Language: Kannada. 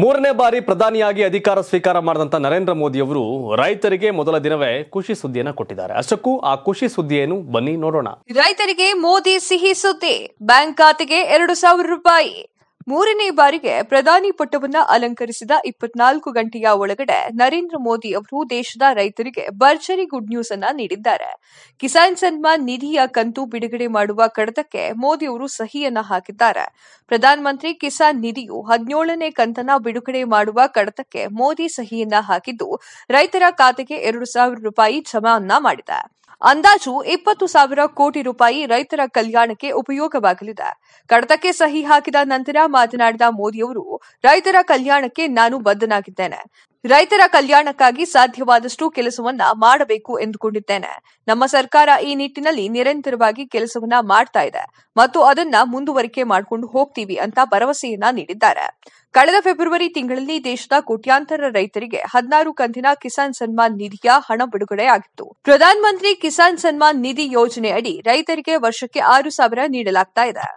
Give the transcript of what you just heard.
ಮೂರನೇ ಬಾರಿ ಪ್ರಧಾನಿಯಾಗಿ ಅಧಿಕಾರ ಸ್ವೀಕಾರ ಮಾಡಿದಂಥ ನರೇಂದ್ರ ಮೋದಿ ಅವರು ರೈತರಿಗೆ ಮೊದಲ ದಿನವೇ ಖುಷಿ ಸುದ್ದಿಯನ್ನ ಕೊಟ್ಟಿದ್ದಾರೆ ಅಷ್ಟಕ್ಕೂ ಆ ಖುಷಿ ಸುದ್ದಿ ಏನು ಬನ್ನಿ ನೋಡೋಣ ರೈತರಿಗೆ ಮೋದಿ ಸಿಹಿ ಸುದ್ದಿ ಬ್ಯಾಂಕ್ ಖಾತೆಗೆ ಎರಡು ಸಾವಿರ ರೂಪಾಯಿ ಮೂರನೇ ಬಾರಿಗೆ ಪ್ರಧಾನಿ ಪಟ್ಟವನ್ನ ಅಲಂಕರಿಸಿದ ಇಪ್ಪತ್ನಾಲ್ಕು ಗಂಟೆಯ ಒಳಗಡೆ ನರೇಂದ್ರ ಮೋದಿ ಅವರು ದೇಶದ ರೈತರಿಗೆ ಭರ್ಜರಿ ಗುಡ್ ನ್ಯೂಸ್ ಅನ್ನ ನೀಡಿದ್ದಾರೆ ಕಿಸಾನ್ ಸನ್ಮಾನ್ ನಿಧಿಯ ಕಂತು ಬಿಡುಗಡೆ ಮಾಡುವ ಕಡತಕ್ಕೆ ಮೋದಿ ಅವರು ಸಹಿಯನ್ನ ಹಾಕಿದ್ದಾರೆ ಪ್ರಧಾನಮಂತ್ರಿ ಕಿಸಾನ್ ನಿಧಿಯು ಹದಿನೇಳನೇ ಕಂತನ ಬಿಡುಗಡೆ ಮಾಡುವ ಕಡತಕ್ಕೆ ಮೋದಿ ಸಹಿಯನ್ನ ಹಾಕಿದ್ದು ರೈತರ ಖಾತೆಗೆ ಎರಡು ಸಾವಿರ ರೂಪಾಯಿ ಜಮಾನ್ನ ಮಾಡಿದೆ ಅಂದಾಜು ಇಪ್ಪತ್ತು ಸಾವಿರ ಕೋಟಿ ರೂಪಾಯಿ ರೈತರ ಕಲ್ಯಾಣಕ್ಕೆ ಉಪಯೋಗವಾಗಲಿದೆ ಕಡತಕ್ಕೆ ಸಹಿ ಹಾಕಿದ ನಂತರ ಮಾತನಾಡಿದ ಮೋದಿಯವರು ರೈತರ ಕಲ್ಯಾಣಕ್ಕೆ ನಾನು ಬದ್ಧನಾಗಿದ್ದೇನೆ ರೈತರ ಕಲ್ಯಾಣಕ್ಕಾಗಿ ಸಾಧ್ಯವಾದಷ್ಟು ಕೆಲಸವನ್ನ ಮಾಡಬೇಕು ಎಂದುಕೊಂಡಿದ್ದೇನೆ ನಮ್ಮ ಸರ್ಕಾರ ಈ ನಿಟ್ಟಿನಲ್ಲಿ ನಿರಂತರವಾಗಿ ಕೆಲಸವನ್ನ ಮಾಡ್ತಾ ಇದೆ ಮತ್ತು ಅದನ್ನ ಮುಂದುವರಿಕೆ ಮಾಡಿಕೊಂಡು ಹೋಗ್ತೀವಿ ಅಂತ ಭರವಸೆಯನ್ನ ನೀಡಿದ್ದಾರೆ ಕಳೆದ ಫೆಬ್ರವರಿ ತಿಂಗಳಲ್ಲಿ ದೇಶದ ಕೋಟ್ಯಾಂತರ ರೈತರಿಗೆ ಹದಿನಾರು ಕಂದಿನ ಕಿಸಾನ್ ಸನ್ಮಾನ್ ನಿಧಿಯ ಹಣ ಬಿಡುಗಡೆಯಾಗಿತ್ತು ಪ್ರಧಾನಮಂತ್ರಿ ಕಿಸಾನ್ ಸನ್ಮಾನ್ ನಿಧಿ ಯೋಜನೆ ಅಡಿ ರೈತರಿಗೆ ವರ್ಷಕ್ಕೆ ಆರು ಸಾವಿರ ನೀಡಲಾಗ್ತಾ ಇದೆ